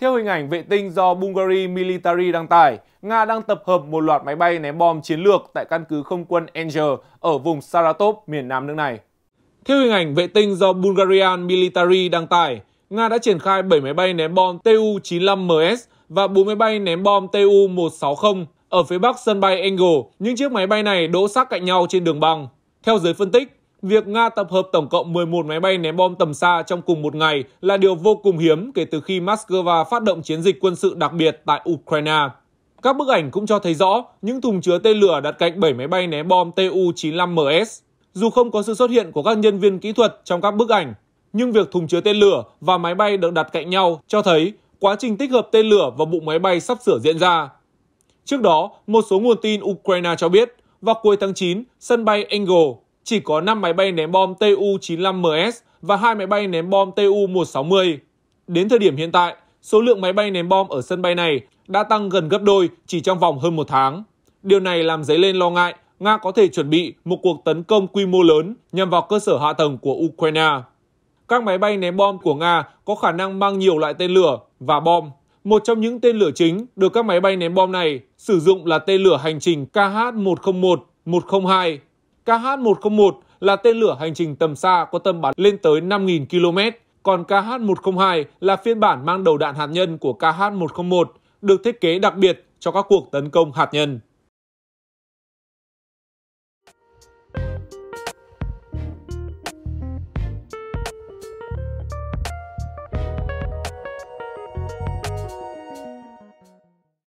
Theo hình ảnh vệ tinh do Bulgari Military đăng tải, Nga đang tập hợp một loạt máy bay ném bom chiến lược tại căn cứ không quân Angel ở vùng Saratov, miền nam nước này. Theo hình ảnh vệ tinh do Bulgarian Military đăng tải, Nga đã triển khai 7 máy bay ném bom Tu-95MS và 4 máy bay ném bom Tu-160 ở phía bắc sân bay Engel. Những chiếc máy bay này đỗ sát cạnh nhau trên đường băng. Theo giới phân tích, Việc Nga tập hợp tổng cộng 11 máy bay ném bom tầm xa trong cùng một ngày là điều vô cùng hiếm kể từ khi Moscow phát động chiến dịch quân sự đặc biệt tại Ukraine. Các bức ảnh cũng cho thấy rõ những thùng chứa tên lửa đặt cạnh 7 máy bay ném bom Tu-95MS. Dù không có sự xuất hiện của các nhân viên kỹ thuật trong các bức ảnh, nhưng việc thùng chứa tên lửa và máy bay được đặt cạnh nhau cho thấy quá trình tích hợp tên lửa vào bụng máy bay sắp sửa diễn ra. Trước đó, một số nguồn tin Ukraine cho biết, vào cuối tháng 9, sân bay Engel chỉ có 5 máy bay ném bom Tu-95MS và 2 máy bay ném bom Tu-160. Đến thời điểm hiện tại, số lượng máy bay ném bom ở sân bay này đã tăng gần gấp đôi chỉ trong vòng hơn một tháng. Điều này làm dấy lên lo ngại Nga có thể chuẩn bị một cuộc tấn công quy mô lớn nhằm vào cơ sở hạ tầng của Ukraine. Các máy bay ném bom của Nga có khả năng mang nhiều loại tên lửa và bom. Một trong những tên lửa chính được các máy bay ném bom này sử dụng là tên lửa hành trình KH-101, 102 KH-101 là tên lửa hành trình tầm xa có tầm bắn lên tới 5.000 km, còn KH-102 là phiên bản mang đầu đạn hạt nhân của KH-101, được thiết kế đặc biệt cho các cuộc tấn công hạt nhân.